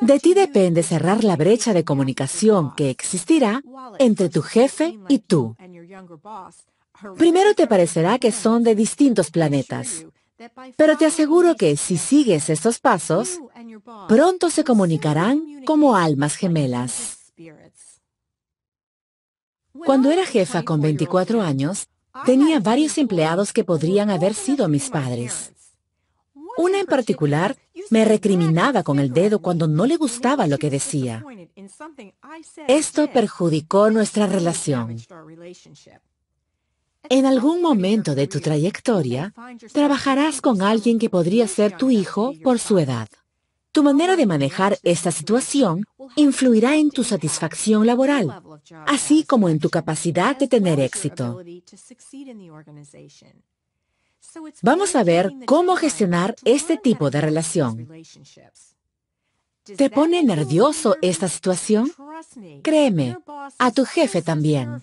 de ti depende cerrar la brecha de comunicación que existirá entre tu jefe y tú. Primero te parecerá que son de distintos planetas, pero te aseguro que si sigues estos pasos, pronto se comunicarán como almas gemelas. Cuando era jefa con 24 años, tenía varios empleados que podrían haber sido mis padres. Una en particular me recriminaba con el dedo cuando no le gustaba lo que decía. Esto perjudicó nuestra relación. En algún momento de tu trayectoria, trabajarás con alguien que podría ser tu hijo por su edad. Tu manera de manejar esta situación influirá en tu satisfacción laboral, así como en tu capacidad de tener éxito. Vamos a ver cómo gestionar este tipo de relación. ¿Te pone nervioso esta situación? Créeme, a tu jefe también.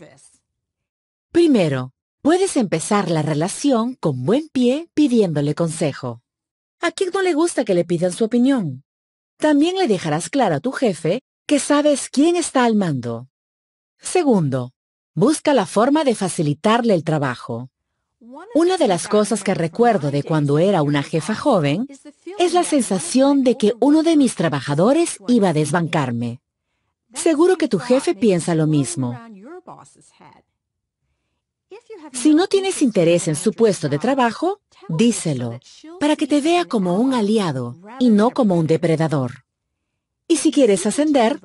Primero, puedes empezar la relación con buen pie pidiéndole consejo. ¿A quién no le gusta que le pidan su opinión? También le dejarás claro a tu jefe que sabes quién está al mando. Segundo, busca la forma de facilitarle el trabajo. Una de las cosas que recuerdo de cuando era una jefa joven es la sensación de que uno de mis trabajadores iba a desbancarme. Seguro que tu jefe piensa lo mismo. Si no tienes interés en su puesto de trabajo, díselo, para que te vea como un aliado y no como un depredador. Y si quieres ascender,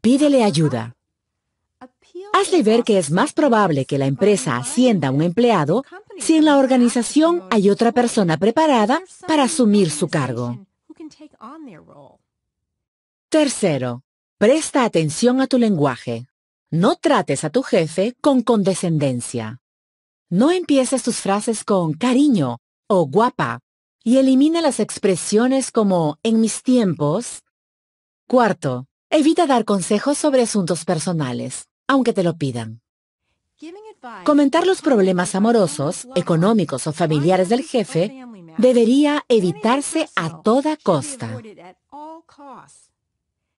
pídele ayuda. Hazle ver que es más probable que la empresa ascienda a un empleado si en la organización hay otra persona preparada para asumir su cargo. Tercero, presta atención a tu lenguaje. No trates a tu jefe con condescendencia. No empieces tus frases con cariño o guapa y elimina las expresiones como en mis tiempos. Cuarto, evita dar consejos sobre asuntos personales, aunque te lo pidan. Comentar los problemas amorosos, económicos o familiares del jefe debería evitarse a toda costa.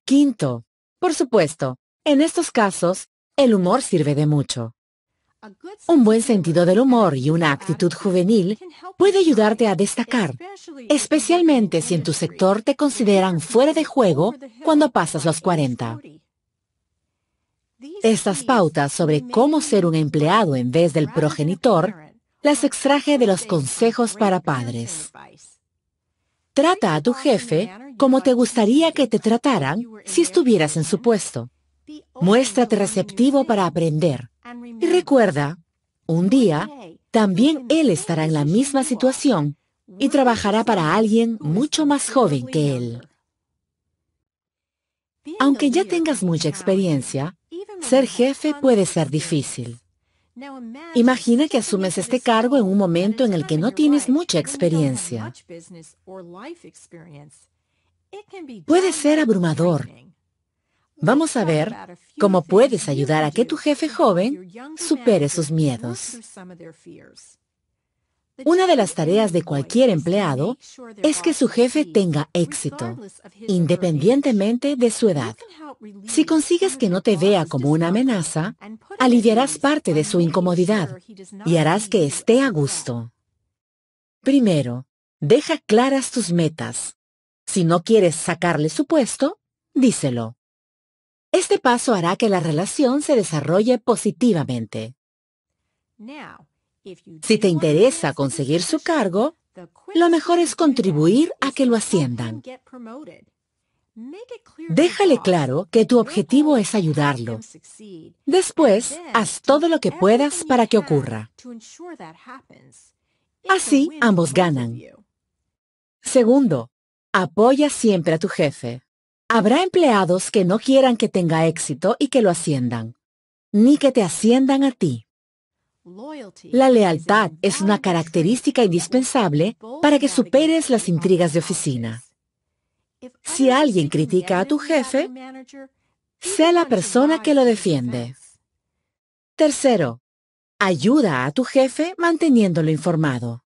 Quinto, por supuesto, en estos casos, el humor sirve de mucho. Un buen sentido del humor y una actitud juvenil puede ayudarte a destacar, especialmente si en tu sector te consideran fuera de juego cuando pasas los 40. Estas pautas sobre cómo ser un empleado en vez del progenitor las extraje de los consejos para padres. Trata a tu jefe como te gustaría que te trataran si estuvieras en su puesto. Muéstrate receptivo para aprender. Y recuerda, un día, también él estará en la misma situación y trabajará para alguien mucho más joven que él. Aunque ya tengas mucha experiencia, ser jefe puede ser difícil. Imagina que asumes este cargo en un momento en el que no tienes mucha experiencia. Puede ser abrumador. Vamos a ver cómo puedes ayudar a que tu jefe joven supere sus miedos. Una de las tareas de cualquier empleado es que su jefe tenga éxito, independientemente de su edad. Si consigues que no te vea como una amenaza, aliviarás parte de su incomodidad y harás que esté a gusto. Primero, deja claras tus metas. Si no quieres sacarle su puesto, díselo. Este paso hará que la relación se desarrolle positivamente. Si te interesa conseguir su cargo, lo mejor es contribuir a que lo asciendan. Déjale claro que tu objetivo es ayudarlo. Después, haz todo lo que puedas para que ocurra. Así ambos ganan. Segundo, apoya siempre a tu jefe. Habrá empleados que no quieran que tenga éxito y que lo asciendan, ni que te asciendan a ti. La lealtad es una característica indispensable para que superes las intrigas de oficina. Si alguien critica a tu jefe, sea la persona que lo defiende. Tercero, ayuda a tu jefe manteniéndolo informado.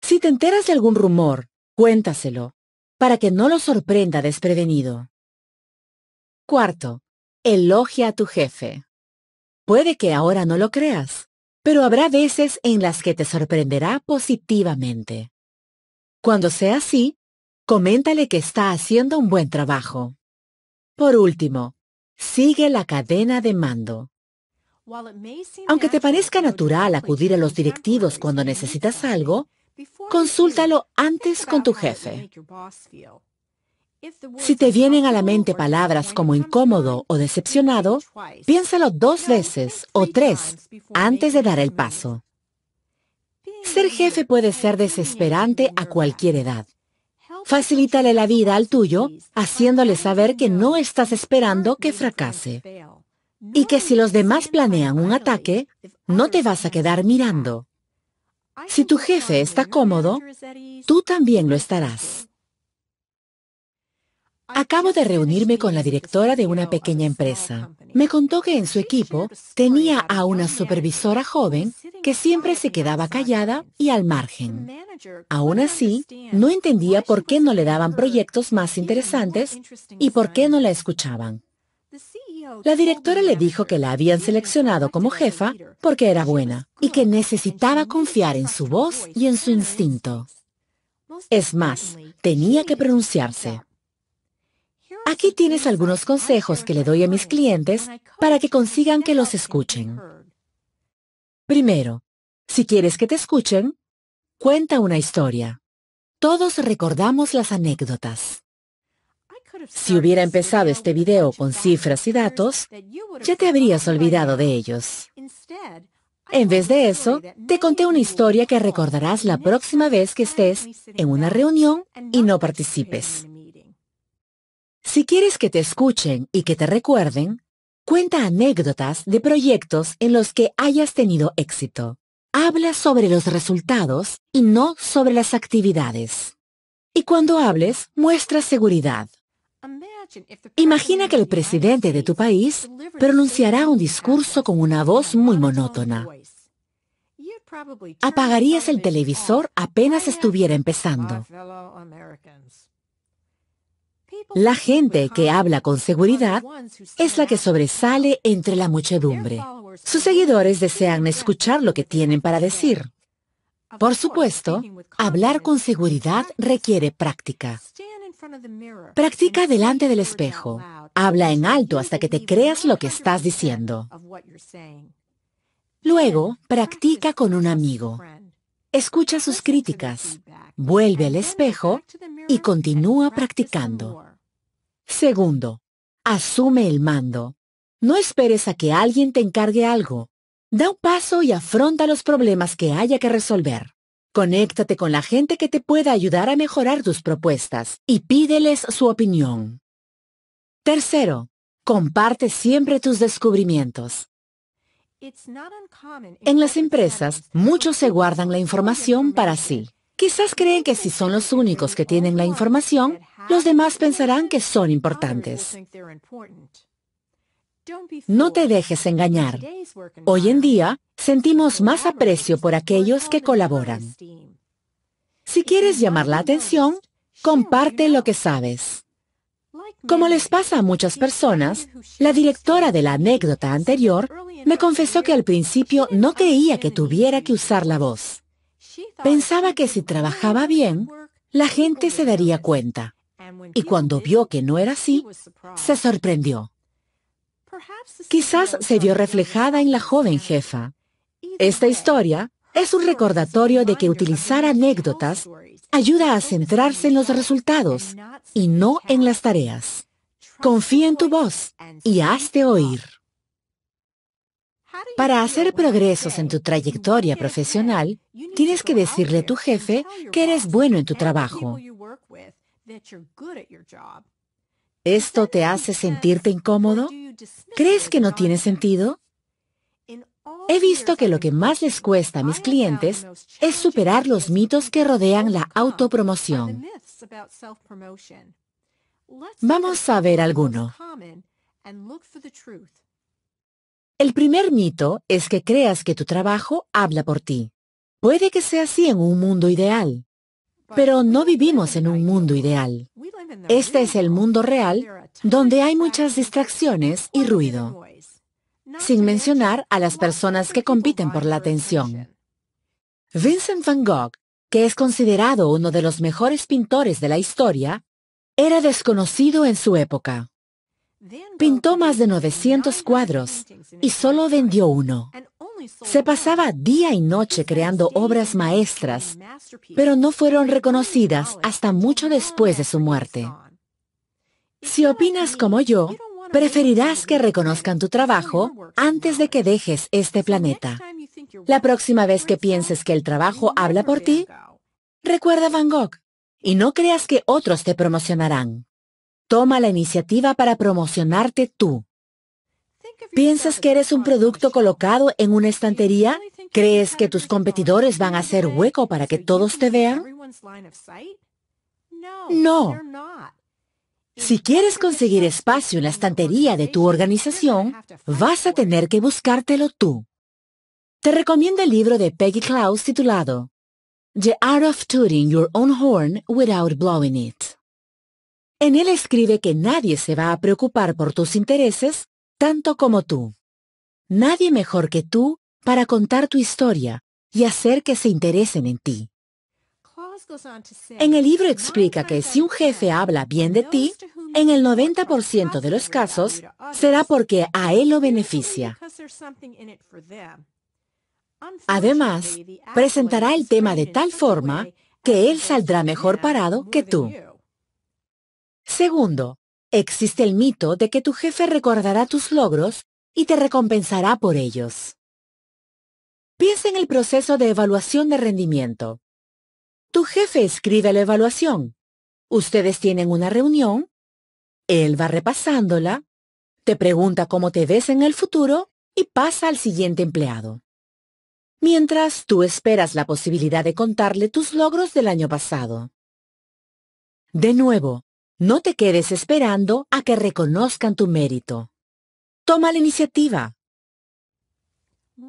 Si te enteras de algún rumor, cuéntaselo, para que no lo sorprenda desprevenido. Cuarto, elogia a tu jefe. Puede que ahora no lo creas, pero habrá veces en las que te sorprenderá positivamente. Cuando sea así, coméntale que está haciendo un buen trabajo. Por último, sigue la cadena de mando. Aunque te parezca natural acudir a los directivos cuando necesitas algo, consúltalo antes con tu jefe. Si te vienen a la mente palabras como incómodo o decepcionado, piénsalo dos veces o tres antes de dar el paso. Ser jefe puede ser desesperante a cualquier edad. Facilítale la vida al tuyo, haciéndole saber que no estás esperando que fracase. Y que si los demás planean un ataque, no te vas a quedar mirando. Si tu jefe está cómodo, tú también lo estarás. Acabo de reunirme con la directora de una pequeña empresa. Me contó que en su equipo tenía a una supervisora joven que siempre se quedaba callada y al margen. Aún así, no entendía por qué no le daban proyectos más interesantes y por qué no la escuchaban. La directora le dijo que la habían seleccionado como jefa porque era buena y que necesitaba confiar en su voz y en su instinto. Es más, tenía que pronunciarse. Aquí tienes algunos consejos que le doy a mis clientes para que consigan que los escuchen. Primero, si quieres que te escuchen, cuenta una historia. Todos recordamos las anécdotas. Si hubiera empezado este video con cifras y datos, ya te habrías olvidado de ellos. En vez de eso, te conté una historia que recordarás la próxima vez que estés en una reunión y no participes. Si quieres que te escuchen y que te recuerden, cuenta anécdotas de proyectos en los que hayas tenido éxito. Habla sobre los resultados y no sobre las actividades. Y cuando hables, muestra seguridad. Imagina que el presidente de tu país pronunciará un discurso con una voz muy monótona. Apagarías el televisor apenas estuviera empezando. La gente que habla con seguridad es la que sobresale entre la muchedumbre. Sus seguidores desean escuchar lo que tienen para decir. Por supuesto, hablar con seguridad requiere práctica. Practica delante del espejo. Habla en alto hasta que te creas lo que estás diciendo. Luego, practica con un amigo. Escucha sus críticas, vuelve al espejo y continúa practicando. Segundo, asume el mando. No esperes a que alguien te encargue algo. Da un paso y afronta los problemas que haya que resolver. Conéctate con la gente que te pueda ayudar a mejorar tus propuestas y pídeles su opinión. Tercero, comparte siempre tus descubrimientos. En las empresas, muchos se guardan la información para sí. Quizás creen que si son los únicos que tienen la información, los demás pensarán que son importantes. No te dejes engañar. Hoy en día, sentimos más aprecio por aquellos que colaboran. Si quieres llamar la atención, comparte lo que sabes. Como les pasa a muchas personas, la directora de la anécdota anterior me confesó que al principio no creía que tuviera que usar la voz. Pensaba que si trabajaba bien, la gente se daría cuenta. Y cuando vio que no era así, se sorprendió. Quizás se vio reflejada en la joven jefa. Esta historia es un recordatorio de que utilizar anécdotas ayuda a centrarse en los resultados y no en las tareas. Confía en tu voz y hazte oír. Para hacer progresos en tu trayectoria profesional, tienes que decirle a tu jefe que eres bueno en tu trabajo. ¿Esto te hace sentirte incómodo? ¿Crees que no tiene sentido? He visto que lo que más les cuesta a mis clientes es superar los mitos que rodean la autopromoción. Vamos a ver alguno. El primer mito es que creas que tu trabajo habla por ti. Puede que sea así en un mundo ideal, pero no vivimos en un mundo ideal. Este es el mundo real, donde hay muchas distracciones y ruido, sin mencionar a las personas que compiten por la atención. Vincent van Gogh, que es considerado uno de los mejores pintores de la historia, era desconocido en su época. Pintó más de 900 cuadros y solo vendió uno. Se pasaba día y noche creando obras maestras, pero no fueron reconocidas hasta mucho después de su muerte. Si opinas como yo, preferirás que reconozcan tu trabajo antes de que dejes este planeta. La próxima vez que pienses que el trabajo habla por ti, recuerda Van Gogh y no creas que otros te promocionarán. Toma la iniciativa para promocionarte tú. ¿Piensas que eres un producto colocado en una estantería? ¿Crees que tus competidores van a hacer hueco para que todos te vean? No. Si quieres conseguir espacio en la estantería de tu organización, vas a tener que buscártelo tú. Te recomiendo el libro de Peggy Klaus titulado The Art of Tooting Your Own Horn Without Blowing It. En él escribe que nadie se va a preocupar por tus intereses, tanto como tú. Nadie mejor que tú para contar tu historia y hacer que se interesen en ti. En el libro explica que si un jefe habla bien de ti, en el 90% de los casos será porque a él lo beneficia. Además, presentará el tema de tal forma que él saldrá mejor parado que tú. Segundo, existe el mito de que tu jefe recordará tus logros y te recompensará por ellos. Piensa en el proceso de evaluación de rendimiento. Tu jefe escribe la evaluación. Ustedes tienen una reunión. Él va repasándola. Te pregunta cómo te ves en el futuro y pasa al siguiente empleado. Mientras tú esperas la posibilidad de contarle tus logros del año pasado. De nuevo, no te quedes esperando a que reconozcan tu mérito. Toma la iniciativa.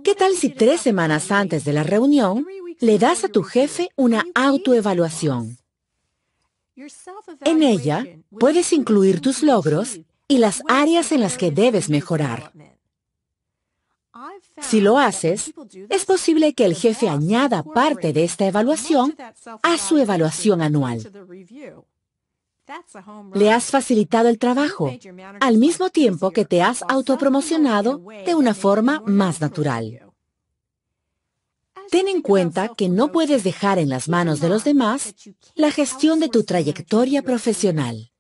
¿Qué tal si tres semanas antes de la reunión le das a tu jefe una autoevaluación? En ella puedes incluir tus logros y las áreas en las que debes mejorar. Si lo haces, es posible que el jefe añada parte de esta evaluación a su evaluación anual. Le has facilitado el trabajo, al mismo tiempo que te has autopromocionado de una forma más natural. Ten en cuenta que no puedes dejar en las manos de los demás la gestión de tu trayectoria profesional.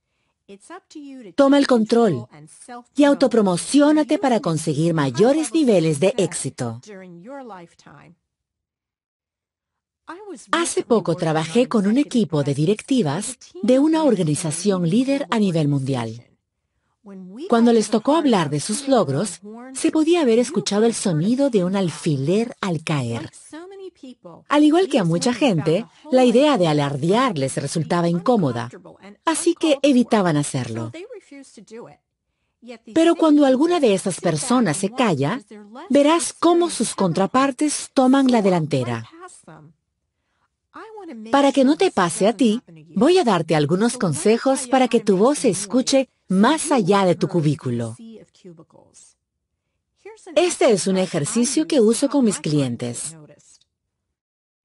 Toma el control y autopromociónate para conseguir mayores niveles de éxito. Hace poco trabajé con un equipo de directivas de una organización líder a nivel mundial. Cuando les tocó hablar de sus logros, se podía haber escuchado el sonido de un alfiler al caer. Al igual que a mucha gente, la idea de alardear les resultaba incómoda, así que evitaban hacerlo. Pero cuando alguna de esas personas se calla, verás cómo sus contrapartes toman la delantera. Para que no te pase a ti, voy a darte algunos consejos para que tu voz se escuche más allá de tu cubículo. Este es un ejercicio que uso con mis clientes.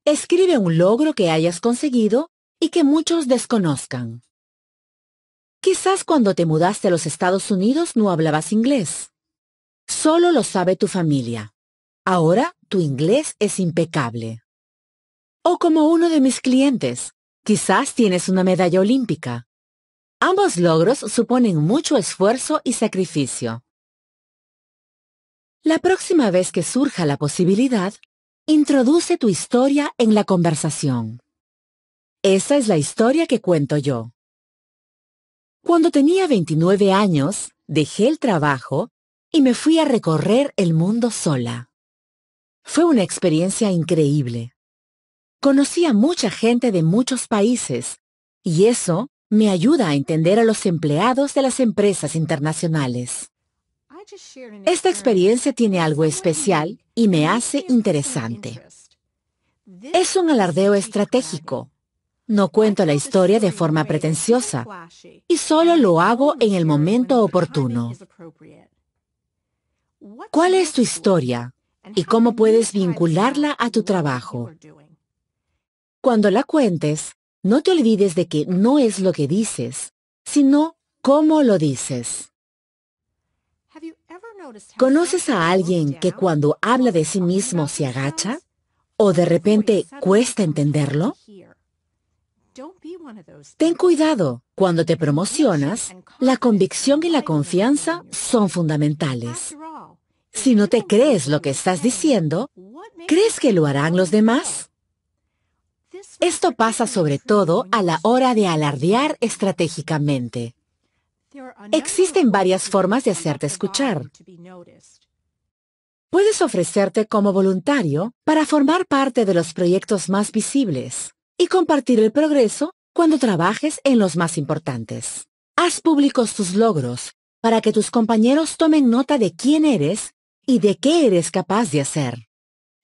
Escribe un logro que hayas conseguido y que muchos desconozcan. Quizás cuando te mudaste a los Estados Unidos no hablabas inglés. Solo lo sabe tu familia. Ahora tu inglés es impecable. O como uno de mis clientes, quizás tienes una medalla olímpica. Ambos logros suponen mucho esfuerzo y sacrificio. La próxima vez que surja la posibilidad, introduce tu historia en la conversación. Esa es la historia que cuento yo. Cuando tenía 29 años, dejé el trabajo y me fui a recorrer el mundo sola. Fue una experiencia increíble. Conocí a mucha gente de muchos países y eso me ayuda a entender a los empleados de las empresas internacionales. Esta experiencia tiene algo especial y me hace interesante. Es un alardeo estratégico. No cuento la historia de forma pretenciosa y solo lo hago en el momento oportuno. ¿Cuál es tu historia y cómo puedes vincularla a tu trabajo? Cuando la cuentes, no te olvides de que no es lo que dices, sino cómo lo dices. ¿Conoces a alguien que cuando habla de sí mismo se agacha? ¿O de repente cuesta entenderlo? Ten cuidado, cuando te promocionas, la convicción y la confianza son fundamentales. Si no te crees lo que estás diciendo, ¿crees que lo harán los demás? Esto pasa sobre todo a la hora de alardear estratégicamente. Existen varias formas de hacerte escuchar. Puedes ofrecerte como voluntario para formar parte de los proyectos más visibles y compartir el progreso cuando trabajes en los más importantes. Haz públicos tus logros para que tus compañeros tomen nota de quién eres y de qué eres capaz de hacer.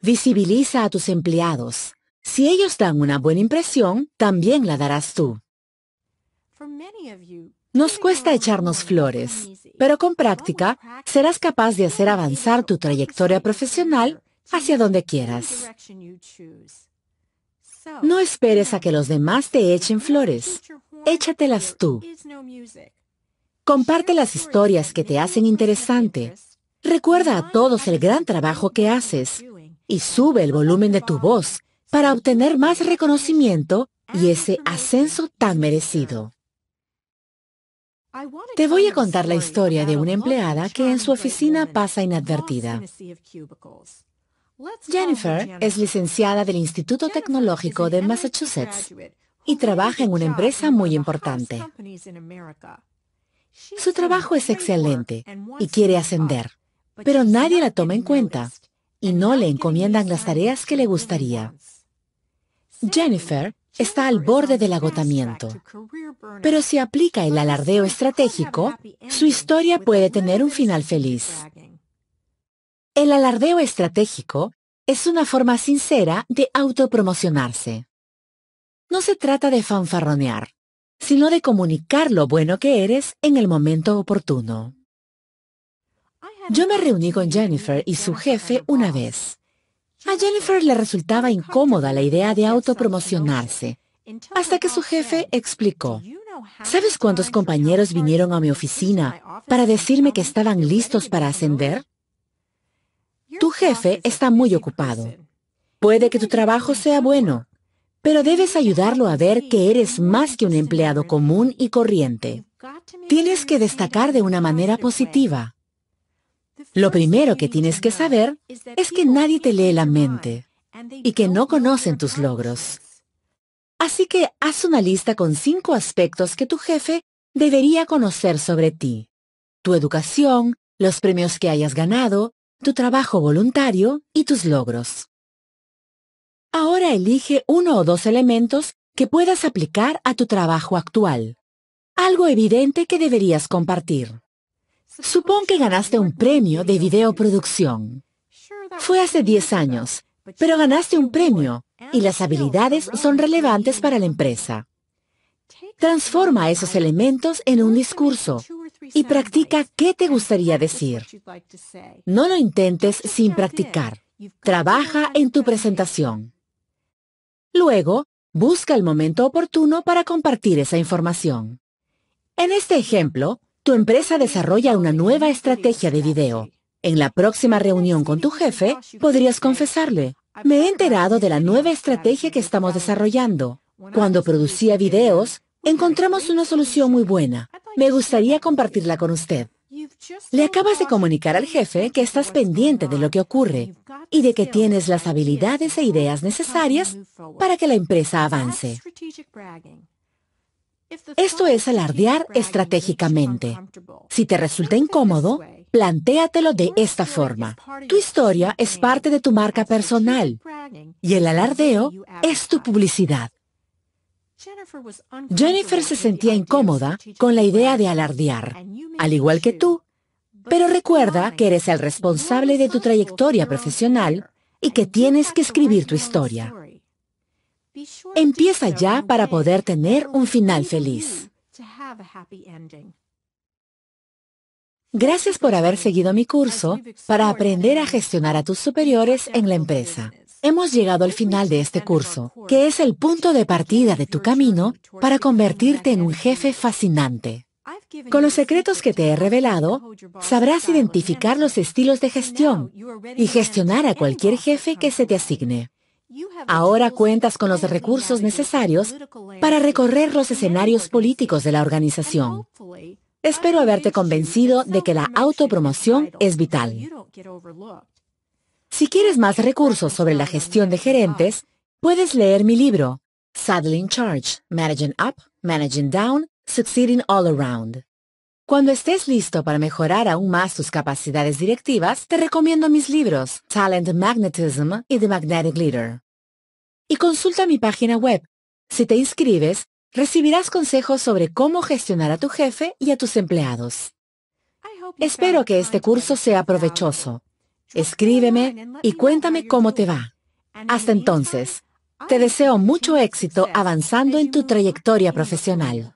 Visibiliza a tus empleados si ellos dan una buena impresión, también la darás tú. Nos cuesta echarnos flores, pero con práctica serás capaz de hacer avanzar tu trayectoria profesional hacia donde quieras. No esperes a que los demás te echen flores. Échatelas tú. Comparte las historias que te hacen interesante. Recuerda a todos el gran trabajo que haces y sube el volumen de tu voz para obtener más reconocimiento y ese ascenso tan merecido. Te voy a contar la historia de una empleada que en su oficina pasa inadvertida. Jennifer es licenciada del Instituto Tecnológico de Massachusetts y trabaja en una empresa muy importante. Su trabajo es excelente y quiere ascender, pero nadie la toma en cuenta y no le encomiendan las tareas que le gustaría. Jennifer está al borde del agotamiento, pero si aplica el alardeo estratégico, su historia puede tener un final feliz. El alardeo estratégico es una forma sincera de autopromocionarse. No se trata de fanfarronear, sino de comunicar lo bueno que eres en el momento oportuno. Yo me reuní con Jennifer y su jefe una vez, a Jennifer le resultaba incómoda la idea de autopromocionarse, hasta que su jefe explicó, ¿sabes cuántos compañeros vinieron a mi oficina para decirme que estaban listos para ascender? Tu jefe está muy ocupado. Puede que tu trabajo sea bueno, pero debes ayudarlo a ver que eres más que un empleado común y corriente. Tienes que destacar de una manera positiva. Lo primero que tienes que saber es que nadie te lee la mente y que no conocen tus logros. Así que haz una lista con cinco aspectos que tu jefe debería conocer sobre ti. Tu educación, los premios que hayas ganado, tu trabajo voluntario y tus logros. Ahora elige uno o dos elementos que puedas aplicar a tu trabajo actual. Algo evidente que deberías compartir. Supón que ganaste un premio de videoproducción. Fue hace 10 años, pero ganaste un premio y las habilidades son relevantes para la empresa. Transforma esos elementos en un discurso y practica qué te gustaría decir. No lo intentes sin practicar. Trabaja en tu presentación. Luego, busca el momento oportuno para compartir esa información. En este ejemplo, tu empresa desarrolla una nueva estrategia de video. En la próxima reunión con tu jefe, podrías confesarle, me he enterado de la nueva estrategia que estamos desarrollando. Cuando producía videos, encontramos una solución muy buena. Me gustaría compartirla con usted. Le acabas de comunicar al jefe que estás pendiente de lo que ocurre y de que tienes las habilidades e ideas necesarias para que la empresa avance. Esto es alardear estratégicamente. Si te resulta incómodo, plantéatelo de esta forma. Tu historia es parte de tu marca personal y el alardeo es tu publicidad. Jennifer se sentía incómoda con la idea de alardear, al igual que tú, pero recuerda que eres el responsable de tu trayectoria profesional y que tienes que escribir tu historia. Empieza ya para poder tener un final feliz. Gracias por haber seguido mi curso para aprender a gestionar a tus superiores en la empresa. Hemos llegado al final de este curso, que es el punto de partida de tu camino para convertirte en un jefe fascinante. Con los secretos que te he revelado, sabrás identificar los estilos de gestión y gestionar a cualquier jefe que se te asigne. Ahora cuentas con los recursos necesarios para recorrer los escenarios políticos de la organización. Espero haberte convencido de que la autopromoción es vital. Si quieres más recursos sobre la gestión de gerentes, puedes leer mi libro, Saddling Charge, Managing Up, Managing Down, Succeeding All Around. Cuando estés listo para mejorar aún más tus capacidades directivas, te recomiendo mis libros, Talent Magnetism y The Magnetic Leader. Y consulta mi página web. Si te inscribes, recibirás consejos sobre cómo gestionar a tu jefe y a tus empleados. Espero que este curso sea provechoso. Escríbeme y cuéntame cómo te va. Hasta entonces, te deseo mucho éxito avanzando en tu trayectoria profesional.